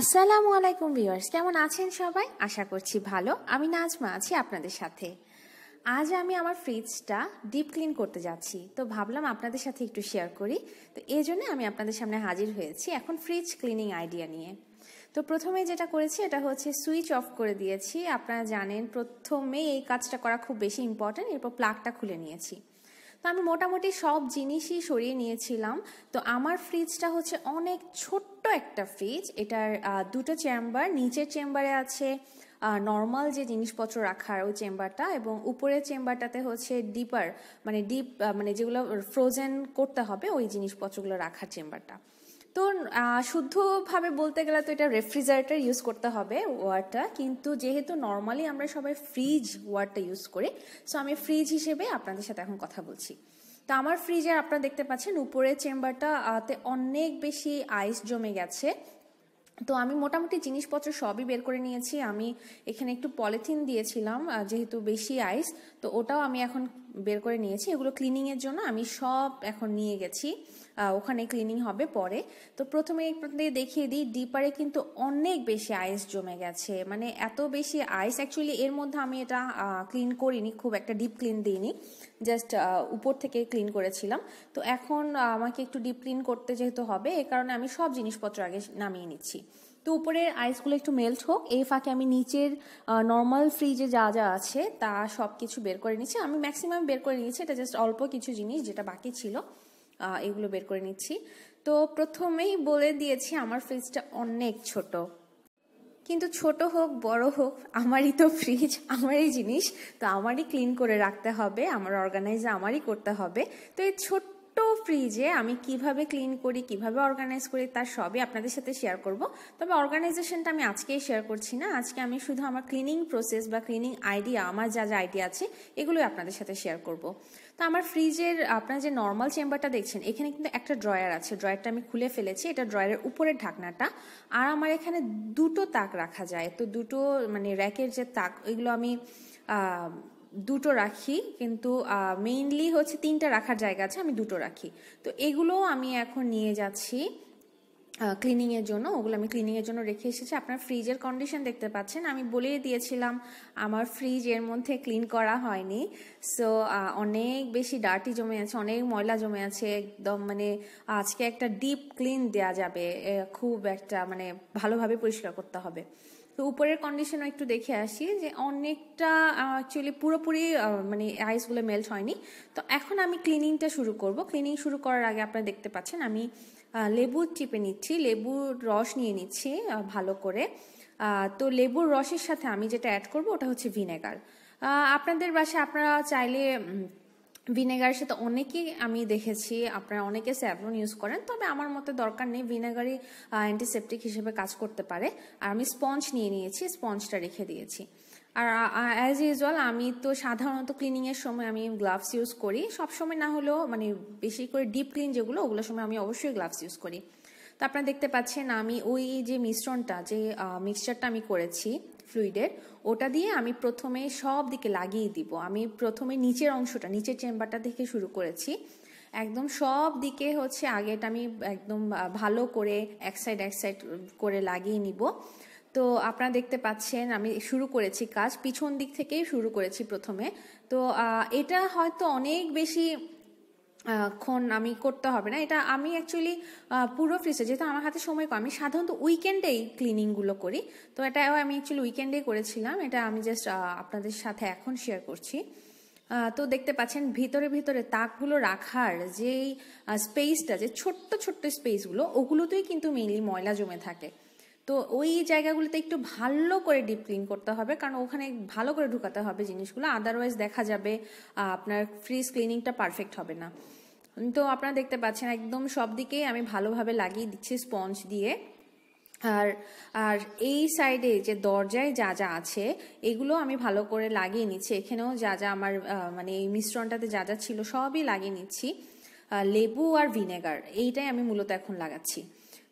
আসসালামু আলাইকুম ভিউয়ার্স কেমন আছেন সবাই আশা করছি ভালো আমি নাজমা আছি আপনাদের সাথে আজ আমি আমার ফ্রিজটা ডিপ ক্লিন করতে যাচ্ছি তো ভাবলাম আপনাদের সাথে একটু শেয়ার করি তো এই জন্য আমি আপনাদের সামনে হাজির হয়েছি এখন ফ্রিজ ক্লিনিং আইডিয়া নিয়ে তো প্রথমে যেটা করেছি এটা হচ্ছে সুইচ অফ করে দিয়েছি আপনারা জানেন প্রথমে এই কাজটা করা খুব বেশি ইম্পর্ট্যান্ট এরপর প্লাগটা খুলে নিয়েছি তো আমি মোটামুটি সব জিনিসই সরিয়ে নিয়েছিলাম তো আমার ফ্রিজটা হচ্ছে অনেক ছোট্ট একটা ফ্রিজ এটার দুটো চেম্বার নিচের চেম্বারে আছে নর্মাল যে জিনিসপত্র রাখার ওই চেম্বারটা এবং উপরের চেম্বারটাতে হচ্ছে ডিপার মানে ডিপ মানে যেগুলো ফ্রোজেন করতে হবে ওই জিনিসপত্রগুলো রাখার চেম্বারটা তো শুদ্ধভাবে বলতে গেলে তো এটা রেফ্রিজারেটর ইউজ করতে হবে ওয়ারটা কিন্তু যেহেতু নর্মালি আমরা সবাই ফ্রিজ ওয়ারটা ইউজ করি সো আমি ফ্রিজ হিসেবে আপনাদের সাথে এখন কথা বলছি তো আমার ফ্রিজে আপনারা দেখতে পাচ্ছেন উপরের চেম্বারটাতে অনেক বেশি আইস জমে গেছে তো আমি মোটামুটি জিনিসপত্র সবই বের করে নিয়েছি আমি এখানে একটু পলিথিন দিয়েছিলাম যেহেতু বেশি আইস তো ওটাও আমি এখন বের করে নিয়েছি এগুলো ক্লিনিংয়ের জন্য আমি সব এখন নিয়ে গেছি ওখানে ক্লিনিং হবে পরে তো প্রথমে আপনাদের দেখিয়ে দিই ডিপারে কিন্তু অনেক বেশি আইস জমে গেছে মানে এত বেশি আইস অ্যাকচুয়ালি এর মধ্যে আমি এটা ক্লিন করিনি খুব একটা ডিপ ক্লিন দিইনি জাস্ট উপর থেকে ক্লিন করেছিলাম তো এখন আমাকে একটু ডিপ ক্লিন করতে যেহেতু হবে এ কারণে আমি সব জিনিসপত্র আগে নামিয়ে নিচ্ছি তো উপরের আইসগুলো একটু মেল্ট হোক এই ফাঁকে আমি নিচের নর্মাল ফ্রিজে যা যা আছে তা সব কিছু বের করে নিচ্ছি আমি ম্যাক্সিমাম বের করে নিয়েছি এটা জাস্ট অল্প কিছু জিনিস যেটা বাকি ছিল এগুলো বের করে নিচ্ছি তো প্রথমেই বলে দিয়েছি আমার ফ্রিজটা অনেক ছোট কিন্তু ছোট হোক বড় হোক আমারই তো ফ্রিজ আমারই জিনিস তো আমারই ক্লিন করে রাখতে হবে আমার অর্গানাইজ আমারই করতে হবে তো এই ছোট্ট ফ্রিজে আমি কিভাবে ক্লিন করি কিভাবে অর্গানাইজ করি তার সবই আপনাদের সাথে শেয়ার করব তবে অর্গানাইজেশনটা আমি আজকেই শেয়ার করছি না আজকে আমি শুধু আমার ক্লিনিং প্রসেস বা ক্লিনিং আইডিয়া আমার যা যা আইডিয়া আছে এগুলোই আপনাদের সাথে শেয়ার করব তো আমার ফ্রিজের আপনার যে নর্মাল চেম্বারটা দেখছেন এখানে কিন্তু একটা ড্রয়ার আছে ড্রয়ারটা আমি খুলে ফেলেছি এটা ড্রয়ারের উপরের ঢাকনাটা আর আমার এখানে দুটো তাক রাখা যায় তো দুটো মানে র্যাকের যে তাক ওইগুলো আমি দুটো রাখি কিন্তু মেইনলি হচ্ছে তিনটা রাখার জায়গা আছে আমি দুটো রাখি তো এগুলো আমি এখন নিয়ে যাচ্ছি ক্লিনিংয়ের জন্য ওগুলো আমি ক্লিনিংয়ের জন্য রেখে এসেছি আপনার ফ্রিজের কন্ডিশন দেখতে পাচ্ছেন আমি বলেই দিয়েছিলাম আমার ফ্রিজ এর মধ্যে ক্লিন করা হয়নি সো অনেক বেশি ডার্টি জমে আছে অনেক ময়লা জমে আছে একদম মানে আজকে একটা ডিপ ক্লিন দেয়া যাবে খুব একটা মানে ভালোভাবে পরিষ্কার করতে হবে তো উপরের কন্ডিশনও একটু দেখে আসি যে অনেকটা অ্যাকচুয়ালি পুরোপুরি মানে আইসগুলো মেল্ট হয়নি তো এখন আমি ক্লিনিংটা শুরু করব ক্লিনিং শুরু করার আগে আপনারা দেখতে পাচ্ছেন আমি লেবু চিপে নিচ্ছি লেবুর রস নিয়ে নিচ্ছি ভালো করে তো লেবুর রসের সাথে আমি যেটা অ্যাড করব ওটা হচ্ছে ভিনেগার আপনাদের বাসায় আপনারা চাইলে ভিনেগারের সাথে অনেকেই আমি দেখেছি আপনারা অনেকে স্যাভরন ইউজ করেন তবে আমার মতে দরকার নেই ভিনেগারই অ্যান্টিসেপ্টিক হিসেবে কাজ করতে পারে আর আমি স্পঞ্জ নিয়ে নিয়েছি স্পঞ্জটা রেখে দিয়েছি আর অ্যাজ ইউজুয়াল আমি তো সাধারণত ক্লিনিংয়ের সময় আমি গ্লাভস ইউজ করি সবসময় না হলেও মানে বেশি করে ডিপ ক্লিন যেগুলো ওগুলোর সময় আমি অবশ্যই গ্লাভস ইউজ করি তো আপনারা দেখতে পাচ্ছেন আমি ওই যে মিশ্রণটা যে মিক্সচারটা আমি করেছি ফ্লুইডের ওটা দিয়ে আমি প্রথমে সব দিকে লাগিয়ে দিব আমি প্রথমে নিচের অংশটা নিচের চেম্বারটা থেকে শুরু করেছি একদম সব দিকে হচ্ছে আগেটা আমি একদম ভালো করে এক সাইড এক সাইড করে লাগিয়ে নিব তো আপনারা দেখতে পাচ্ছেন আমি শুরু করেছি কাজ পিছন দিক থেকেই শুরু করেছি প্রথমে তো এটা হয়তো অনেক বেশি ক্ষণ আমি করতে হবে না এটা আমি অ্যাকচুয়ালি পুরো ফ্রিজে যেহেতু আমার হাতে সময় কম আমি সাধারণত উইকেন্ডেই ক্লিনিংগুলো করি তো এটাও আমি অ্যাকচুয়ালি উইকেন্ডেই করেছিলাম এটা আমি জাস্ট আপনাদের সাথে এখন শেয়ার করছি তো দেখতে পাচ্ছেন ভিতরে ভিতরে তাকগুলো রাখার যেই স্পেসটা যে ছোট্ট ছোট্ট স্পেসগুলো ওগুলোতেই কিন্তু মেইনলি ময়লা জমে থাকে তো ওই জায়গাগুলোতে একটু ভালো করে ডিপ ক্লিন করতে হবে কারণ ওখানে ভালো করে ঢুকাতে হবে জিনিসগুলো আদারওয়াইজ দেখা যাবে আপনার ফ্রিজ ক্লিনিংটা পারফেক্ট হবে না তো আপনারা দেখতে পাচ্ছেন একদম সব দিকেই আমি ভালোভাবে লাগিয়ে দিচ্ছি স্পঞ্জ দিয়ে আর আর এই সাইডে যে দরজায় যা যা আছে এগুলো আমি ভালো করে লাগিয়ে নিচ্ছি এখানেও যা যা আমার মানে এই মিশ্রণটাতে যা যা ছিল সবই লাগিয়ে নিচ্ছি লেবু আর ভিনেগার এইটাই আমি মূলত এখন লাগাচ্ছি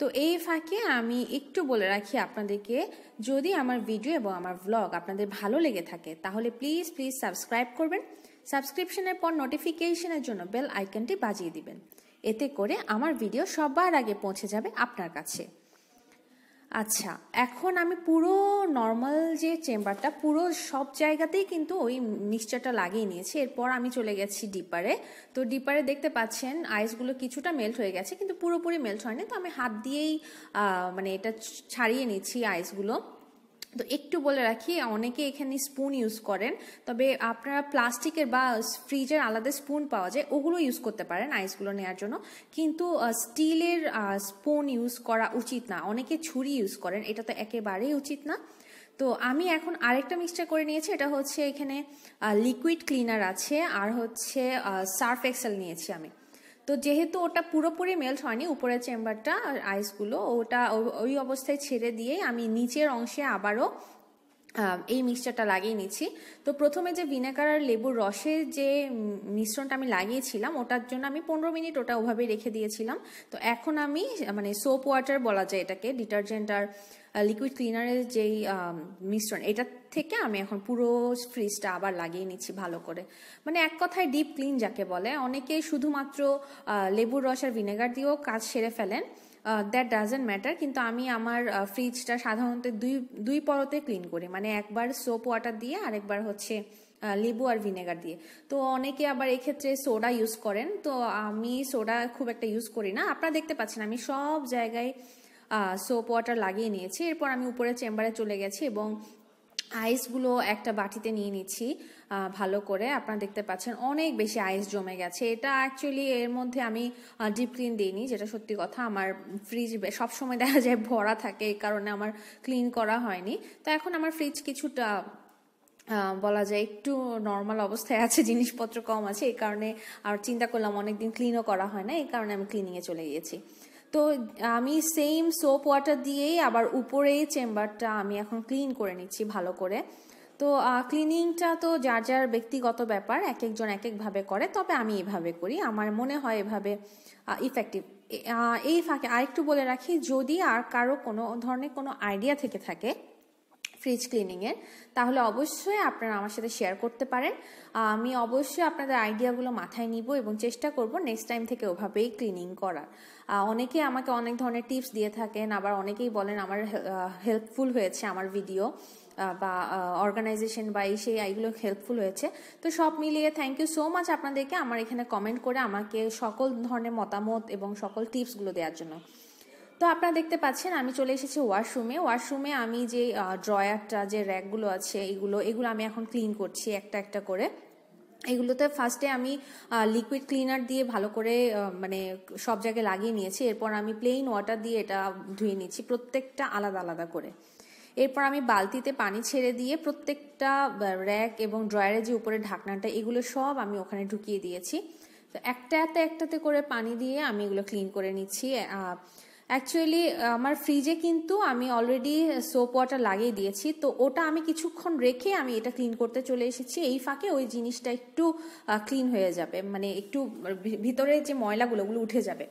তো এই ফাঁকে আমি একটু বলে রাখি আপনাদেরকে যদি আমার ভিডিও এবং আমার ব্লগ আপনাদের ভালো লেগে থাকে তাহলে প্লিজ প্লিজ সাবস্ক্রাইব করবেন সাবস্ক্রিপশনের পর নোটিফিকেশনের জন্য বেল আইকনটি বাজিয়ে দিবেন এতে করে আমার ভিডিও সবার আগে পৌঁছে যাবে আপনার কাছে আচ্ছা এখন আমি পুরো নর্মাল যে চেম্বারটা পুরো সব জায়গাতেই কিন্তু ওই মিক্সচারটা লাগিয়ে নিয়েছি এরপর আমি চলে গেছি ডিপারে তো ডিপারে দেখতে পাচ্ছেন আইসগুলো কিছুটা মেল্ট হয়ে গেছে কিন্তু পুরোপুরি মেল্ট হয়নি তো আমি হাত দিয়েই মানে এটা ছাড়িয়ে নিচ্ছি আইসগুলো তো একটু বলে রাখি অনেকে এখানে স্পুন ইউজ করেন তবে আপনারা প্লাস্টিকের বা ফ্রিজের আলাদা স্পুন পাওয়া যায় ওগুলো ইউজ করতে পারেন আইসগুলো নেওয়ার জন্য কিন্তু স্টিলের স্পুন ইউজ করা উচিত না অনেকে ছুরি ইউজ করেন এটা তো একেবারেই উচিত না তো আমি এখন আরেকটা মিক্সচার করে নিয়েছি এটা হচ্ছে এখানে লিকুইড ক্লিনার আছে আর হচ্ছে সার্ফ এক্সেল নিয়েছি আমি তো যেহেতু ওটা পুরোপুরি মেল্ট হয়নি উপরের চেম্বারটা আইসগুলো ওটা ওই অবস্থায় ছেড়ে দিয়ে আমি নিচের অংশে আবারও এই মিক্সচারটা লাগিয়ে নিচ্ছি তো প্রথমে যে ভিনেগার আর লেবুর রসের যে মিশ্রণটা আমি লাগিয়েছিলাম ওটার জন্য আমি পনেরো মিনিট ওটা ওভাবে রেখে দিয়েছিলাম তো এখন আমি মানে সোপ ওয়াটার বলা যায় এটাকে ডিটারজেন্ট আর লিকুইড ক্লিনারের যেই মিশ্রণ এটা থেকে আমি এখন পুরো ফ্রিজটা আবার লাগিয়ে নিচ্ছি ভালো করে মানে এক কথায় ডিপ ক্লিন যাকে বলে অনেকে শুধুমাত্র লেবুর রস আর ভিনেগার দিয়েও কাজ সেরে ফেলেন দ্যাট ডাজেন্ট ম্যাটার কিন্তু আমি আমার ফ্রিজটা সাধারণত দুই দুই পরতে ক্লিন করি মানে একবার সোপ ওয়াটার দিয়ে আরেকবার হচ্ছে লেবু আর ভিনেগার দিয়ে তো অনেকে আবার এক্ষেত্রে সোডা ইউজ করেন তো আমি সোডা খুব একটা ইউজ করি না আপনারা দেখতে পাচ্ছেন আমি সব জায়গায় সোপ ওয়াটার লাগিয়ে নিয়েছি এরপর আমি উপরে চেম্বারে চলে গেছি এবং আইসগুলো একটা বাটিতে নিয়ে নিচ্ছি ভালো করে আপনারা দেখতে পাচ্ছেন অনেক বেশি আইস জমে গেছে এটা অ্যাকচুয়ালি এর মধ্যে আমি ডিপ ক্লিন দিইনি যেটা সত্যি কথা আমার ফ্রিজ সবসময় দেখা যায় ভরা থাকে এই কারণে আমার ক্লিন করা হয়নি তো এখন আমার ফ্রিজ কিছুটা বলা যায় একটু নর্মাল অবস্থায় আছে জিনিসপত্র কম আছে এই কারণে আর চিন্তা করলাম অনেকদিন ক্লিনও করা হয় না এই কারণে আমি ক্লিনিংয়ে চলে গিয়েছি তো আমি সেম সোপ ওয়াটার দিয়েই আবার উপরেই চেম্বারটা আমি এখন ক্লিন করে নিচ্ছি ভালো করে তো ক্লিনিংটা তো যার যার ব্যক্তিগত ব্যাপার এক একজন এক একভাবে করে তবে আমি এভাবে করি আমার মনে হয় এভাবে ইফেক্টিভ এই ফাঁকে আরেকটু বলে রাখি যদি আর কারো কোনো ধরনের কোনো আইডিয়া থেকে থাকে ফ্রিজ ক্লিনিংয়ের তাহলে অবশ্যই আপনারা আমার সাথে শেয়ার করতে পারেন আমি অবশ্যই আপনাদের আইডিয়াগুলো মাথায় নিব এবং চেষ্টা করব নেক্সট টাইম থেকে ওভাবেই ক্লিনিং করার অনেকে আমাকে অনেক ধরনের টিপস দিয়ে থাকেন আবার অনেকেই বলেন আমার হেল্পফুল হয়েছে আমার ভিডিও বা অর্গানাইজেশন বা এই সেই এইগুলো হেল্পফুল হয়েছে তো সব মিলিয়ে থ্যাংক ইউ সো মাচ আপনাদেরকে আমার এখানে কমেন্ট করে আমাকে সকল ধরনের মতামত এবং সকল টিপসগুলো দেওয়ার জন্য তো আপনারা দেখতে পাচ্ছেন আমি চলে এসেছি ওয়াশরুমে ওয়াশরুমে আমি যে ড্রয়ারটা যে র্যাকগুলো আছে এগুলো এগুলো আমি এখন ক্লিন করছি একটা একটা করে এগুলোতে ফার্স্টে আমি লিকুইড ক্লিনার দিয়ে ভালো করে মানে সব জায়গায় লাগিয়ে নিয়েছি এরপর আমি প্লেন ওয়াটার দিয়ে এটা ধুয়ে নিয়েছি প্রত্যেকটা আলাদা আলাদা করে এরপর আমি বালতিতে পানি ছেড়ে দিয়ে প্রত্যেকটা র্যাক এবং ড্রয়ারের যে উপরে ঢাকনাটা এগুলো সব আমি ওখানে ঢুকিয়ে দিয়েছি তো একটা একটাতে করে পানি দিয়ে আমি এগুলো ক্লিন করে নিচ্ছি অ্যাকচুয়ালি আমার ফ্রিজে কিন্তু আমি অলরেডি সোপ ওয়াটার লাগিয়ে দিয়েছি তো ওটা আমি কিছুক্ষণ রেখে আমি এটা ক্লিন করতে চলে এসেছি এই ফাঁকে ওই জিনিসটা একটু ক্লিন হয়ে যাবে মানে একটু ভিতরে যে ময়লাগুলো ওগুলো উঠে যাবে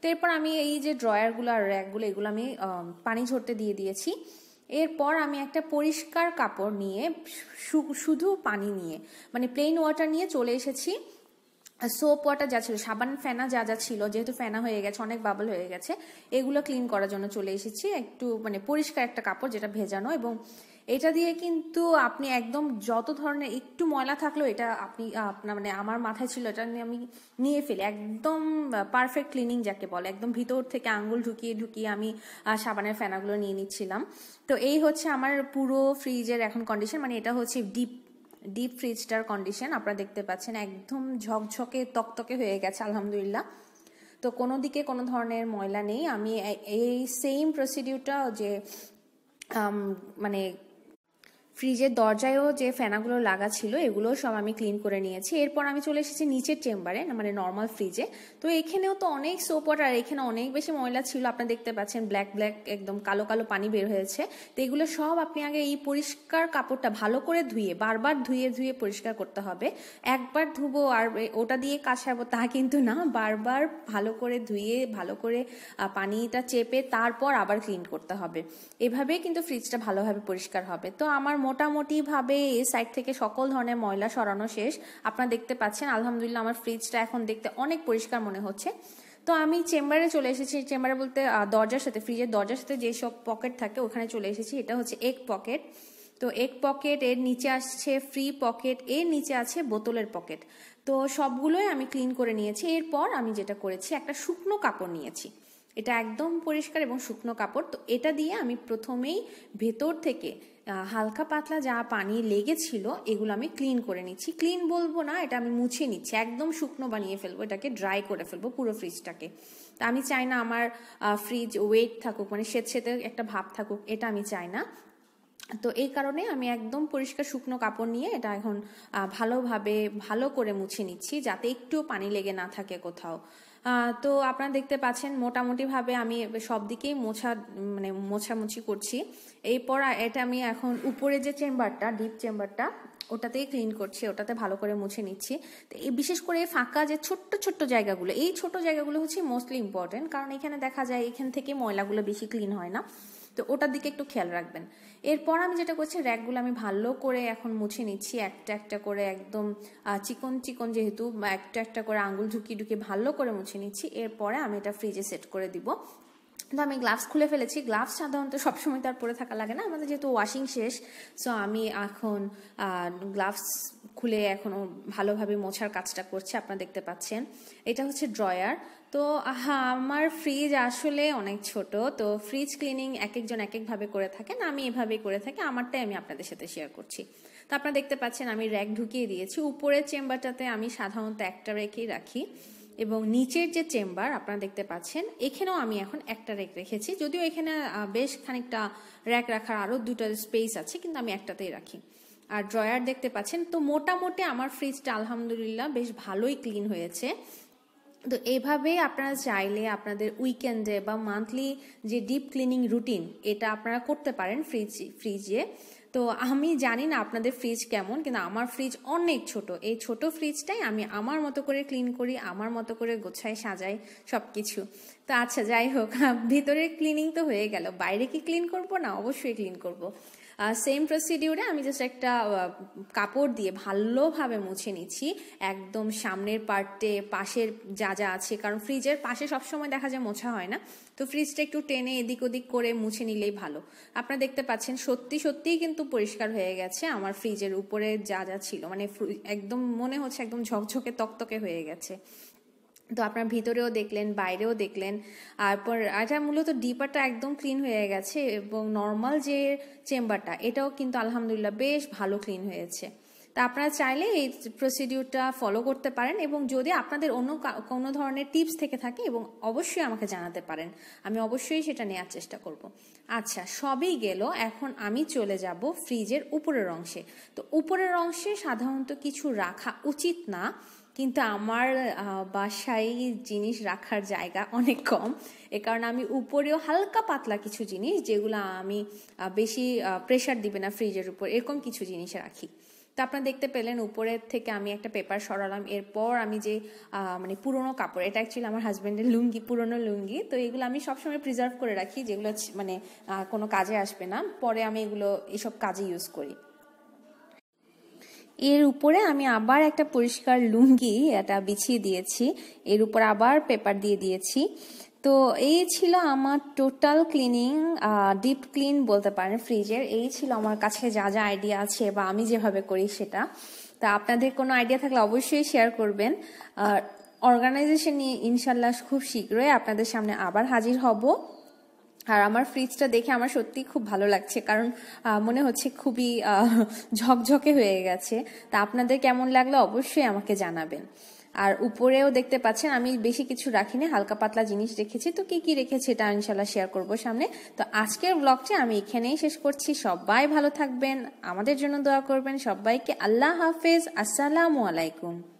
তো এরপর আমি এই যে ড্রয়ারগুলো আর র্যাকগুলো এগুলো আমি পানি ঝরতে দিয়ে দিয়েছি এরপর আমি একটা পরিষ্কার কাপড় নিয়ে শুধু পানি নিয়ে মানে প্লেন ওয়াটার নিয়ে চলে এসেছি সোপ ওয়াটার যা ছিল সাবান ফেনা যা যা ছিল যেহেতু ফেনা হয়ে গেছে অনেক বাবল হয়ে গেছে এগুলো ক্লিন করার জন্য চলে এসেছি একটু মানে পরিষ্কার একটা কাপড় যেটা ভেজানো এবং এটা দিয়ে কিন্তু আপনি একদম যত ধরনের একটু ময়লা থাকলেও এটা আপনি আপনার মানে আমার মাথায় ছিল এটা নিয়ে আমি নিয়ে ফেলি একদম পারফেক্ট ক্লিনিং যাকে বলে একদম ভিতর থেকে আঙ্গুল ঢুকিয়ে ঢুকিয়ে আমি সাবানের ফেনাগুলো নিয়ে নিচ্ছিলাম তো এই হচ্ছে আমার পুরো ফ্রিজের এখন কন্ডিশন মানে এটা হচ্ছে ডিপ ডিপ ফ্রিজটার কন্ডিশন আপনারা দেখতে পাচ্ছেন একদম ঝকঝকে তকতকে হয়ে গেছে আলহামদুলিল্লাহ তো কোনো দিকে কোনো ধরনের ময়লা নেই আমি এই সেম প্রসিডিউরটা যে মানে ফ্রিজের দরজায়ও যে ফ্যানাগুলো লাগা ছিল এগুলোও সব আমি ক্লিন করে নিয়েছি এরপর আমি চলে এসেছি নিচের চেম্বারে মানে নর্মাল ফ্রিজে তো এখানেও তো অনেক সোপট আর এখানে অনেক বেশি ময়লা ছিল আপনারা দেখতে পাচ্ছেন ব্ল্যাক ব্ল্যাক একদম কালো কালো পানি বের হয়েছে তো এগুলো সব আপনি আগে এই পরিষ্কার কাপড়টা ভালো করে ধুয়ে বারবার ধুয়ে ধুয়ে পরিষ্কার করতে হবে একবার ধুবো আর ওটা দিয়ে কাছাবো তা কিন্তু না বারবার ভালো করে ধুয়ে ভালো করে পানিটা চেপে তারপর আবার ক্লিন করতে হবে এভাবে কিন্তু ফ্রিজটা ভালোভাবে পরিষ্কার হবে তো আমার মোটামুটিভাবে এই সাইড থেকে সকল ধরনের ময়লা সরানো শেষ আপনারা দেখতে পাচ্ছেন আলহামদুলিল্লাহ আমার ফ্রিজটা এখন দেখতে অনেক পরিষ্কার মনে হচ্ছে তো আমি চেম্বারে চলে এসেছি চেম্বারে বলতে দরজার সাথে ফ্রিজের দরজার সাথে যেসব পকেট থাকে ওখানে চলে এসেছি এটা হচ্ছে এক পকেট তো এক পকেট এর নিচে আসছে ফ্রি পকেট এর নিচে আছে বোতলের পকেট তো সবগুলোই আমি ক্লিন করে নিয়েছি এরপর আমি যেটা করেছি একটা শুকনো কাপড় নিয়েছি এটা একদম পরিষ্কার এবং শুকনো কাপড় তো এটা দিয়ে আমি প্রথমেই ভেতর থেকে হালকা পাতলা যা পানি লেগেছিল এগুলো আমি ক্লিন করে নিচ্ছি ক্লিন বলবো না এটা আমি মুছে নিচ্ছি একদম শুকনো বানিয়ে ফেলবো এটাকে ড্রাই করে ফেলবো পুরো ফ্রিজটাকে তা আমি চাই না আমার ফ্রিজ ওয়েট থাকুক মানে সেতে একটা ভাব থাকুক এটা আমি চাই না তো এই কারণে আমি একদম পরিষ্কার শুকনো কাপড় নিয়ে এটা এখন ভালোভাবে ভালো করে মুছে নিচ্ছি যাতে একটুও পানি লেগে না থাকে কোথাও তো আপনারা দেখতে পাচ্ছেন মোটামুটিভাবে আমি সব দিকেই মোছা মানে মোছামুছি করছি এরপর এটা আমি এখন উপরে যে চেম্বারটা ডিপ চেম্বারটা ওটাতেই ক্লিন করছি ওটাতে ভালো করে মুছে নিচ্ছি তো এই বিশেষ করে ফাঁকা যে ছোট্ট ছোট্ট জায়গাগুলো এই ছোট জায়গাগুলো হচ্ছে মোস্টলি ইম্পর্টেন্ট কারণ এখানে দেখা যায় এখান থেকে ময়লাগুলো বেশি ক্লিন হয় না তো ওটার দিকে একটু খেয়াল রাখবেন এরপর আমি যেটা করছি র্যাকগুলো আমি ভালো করে এখন মুছে নিচ্ছি একটা একটা করে একদম চিকন চিকন যেহেতু একটা একটা করে আঙুল ঢুকিয়ে ঢুকিয়ে ভালো করে মুছে নিচ্ছি এরপরে আমি এটা ফ্রিজে সেট করে দিব তো আমি গ্লাভস খুলে ফেলেছি গ্লাভস সাধারণত সবসময় তার পরে থাকা লাগে না আমাদের যেহেতু ওয়াশিং শেষ সো আমি এখন গ্লাভস খুলে এখনও ভালোভাবে মোছার কাজটা করছি আপনারা দেখতে পাচ্ছেন এটা হচ্ছে ড্রয়ার তো আমার ফ্রিজ আসলে অনেক ছোট তো ফ্রিজ ক্লিনিং এক একজন এক একভাবে করে থাকেন আমি এভাবেই করে থাকি আমারটাই আমি আপনাদের সাথে শেয়ার করছি তো আপনারা দেখতে পাচ্ছেন আমি র্যাক ঢুকিয়ে দিয়েছি উপরের চেম্বারটাতে আমি সাধারণত একটা রেখেই রাখি এবং নিচের যে চেম্বার আপনারা দেখতে পাচ্ছেন এখানেও আমি এখন একটা র্যাক রেখেছি যদিও এখানে বেশ খানিকটা র্যাক রাখার আরও দুটো স্পেস আছে কিন্তু আমি একটাতেই রাখি আর ড্রয়ার দেখতে পাচ্ছেন তো মোটামুটি আমার ফ্রিজটা আলহামদুলিল্লাহ বেশ ভালোই ক্লিন হয়েছে তো এভাবে আপনারা চাইলে আপনাদের উইকেন্ডে বা মান্থলি যে ডিপ ক্লিনিং রুটিন এটা আপনারা করতে পারেন ফ্রিজ ফ্রিজে তো আমি জানি না আপনাদের ফ্রিজ কেমন কিন্তু আমার ফ্রিজ অনেক ছোট এই ছোট ফ্রিজটাই আমি আমার মতো করে ক্লিন করি আমার মতো করে গোছাই সাজাই সব কিছু তো আচ্ছা যাই হোক ভিতরের ক্লিনিং তো হয়ে গেল বাইরে কি ক্লিন করব না অবশ্যই ক্লিন করব সেম প্রসিডিউরে আমি জাস্ট একটা কাপড় দিয়ে ভালোভাবে মুছে নিচ্ছি একদম সামনের পার্টে পাশের যা যা আছে কারণ ফ্রিজের পাশে সবসময় দেখা যায় মোছা হয় না তো ফ্রিজটা একটু টেনে এদিক ওদিক করে মুছে নিলেই ভালো আপনারা দেখতে পাচ্ছেন সত্যি সত্যিই কিন্তু পরিষ্কার হয়ে গেছে আমার ফ্রিজের উপরে যা যা ছিল মানে একদম মনে হচ্ছে একদম ঝকঝকে তকতকে হয়ে গেছে তো আপনার ভিতরেও দেখলেন বাইরেও দেখলেন আর এটা আচ্ছা, মূলত ডিপারটা একদম ক্লিন হয়ে গেছে এবং নর্মাল যে চেম্বারটা এটাও কিন্তু আলহামদুলিল্লাহ বেশ ভালো ক্লিন হয়েছে তা আপনারা চাইলে এই প্রসিডিউরটা ফলো করতে পারেন এবং যদি আপনাদের অন্য কোনো ধরনের টিপস থেকে থাকে এবং অবশ্যই আমাকে জানাতে পারেন আমি অবশ্যই সেটা নেওয়ার চেষ্টা করব আচ্ছা সবই গেল এখন আমি চলে যাব ফ্রিজের উপরের অংশে তো উপরের অংশে সাধারণত কিছু রাখা উচিত না কিন্তু আমার বাসায় জিনিস রাখার জায়গা অনেক কম এ কারণে আমি উপরেও হালকা পাতলা কিছু জিনিস যেগুলো আমি বেশি প্রেশার দিবে না ফ্রিজের উপর এরকম কিছু জিনিস রাখি তো আপনারা দেখতে পেলেন উপরের থেকে আমি একটা পেপার সরালাম এরপর আমি যে মানে পুরনো কাপড় এটা অ্যাকচুয়ালি আমার হাজব্যান্ডের লুঙ্গি পুরনো লুঙ্গি তো এগুলো আমি সবসময় প্রিজার্ভ করে রাখি যেগুলো মানে কোনো কাজে আসবে না পরে আমি এগুলো এসব কাজে ইউজ করি এর উপরে আমি আবার একটা পরিষ্কার লুঙ্গি এটা বিছিয়ে দিয়েছি এর উপর আবার পেপার দিয়ে দিয়েছি তো এই ছিল আমার টোটাল ক্লিনিং ডিপ ক্লিন বলতে পারেন ফ্রিজের এই ছিল আমার কাছে যা যা আইডিয়া আছে বা আমি যেভাবে করি সেটা তা আপনাদের কোনো আইডিয়া থাকলে অবশ্যই শেয়ার করবেন আর অর্গানাইজেশন নিয়ে ইনশাল্লাহ খুব শীঘ্রই আপনাদের সামনে আবার হাজির হব আর আমার ফ্রিজটা দেখে আমার সত্যি খুব ভালো লাগছে কারণ মনে হচ্ছে খুবই ঝকঝকে হয়ে গেছে তা আপনাদের কেমন লাগলো অবশ্যই আমাকে জানাবেন আর উপরেও দেখতে পাচ্ছেন আমি বেশি কিছু রাখিনি হালকা পাতলা জিনিস রেখেছি তো কি কি রেখেছি এটা ইনশাল্লাহ শেয়ার করব সামনে তো আজকের ব্লগটি আমি এখানেই শেষ করছি সবাই ভালো থাকবেন আমাদের জন্য দোয়া করবেন সবাইকে আল্লাহ হাফেজ আসসালামু আলাইকুম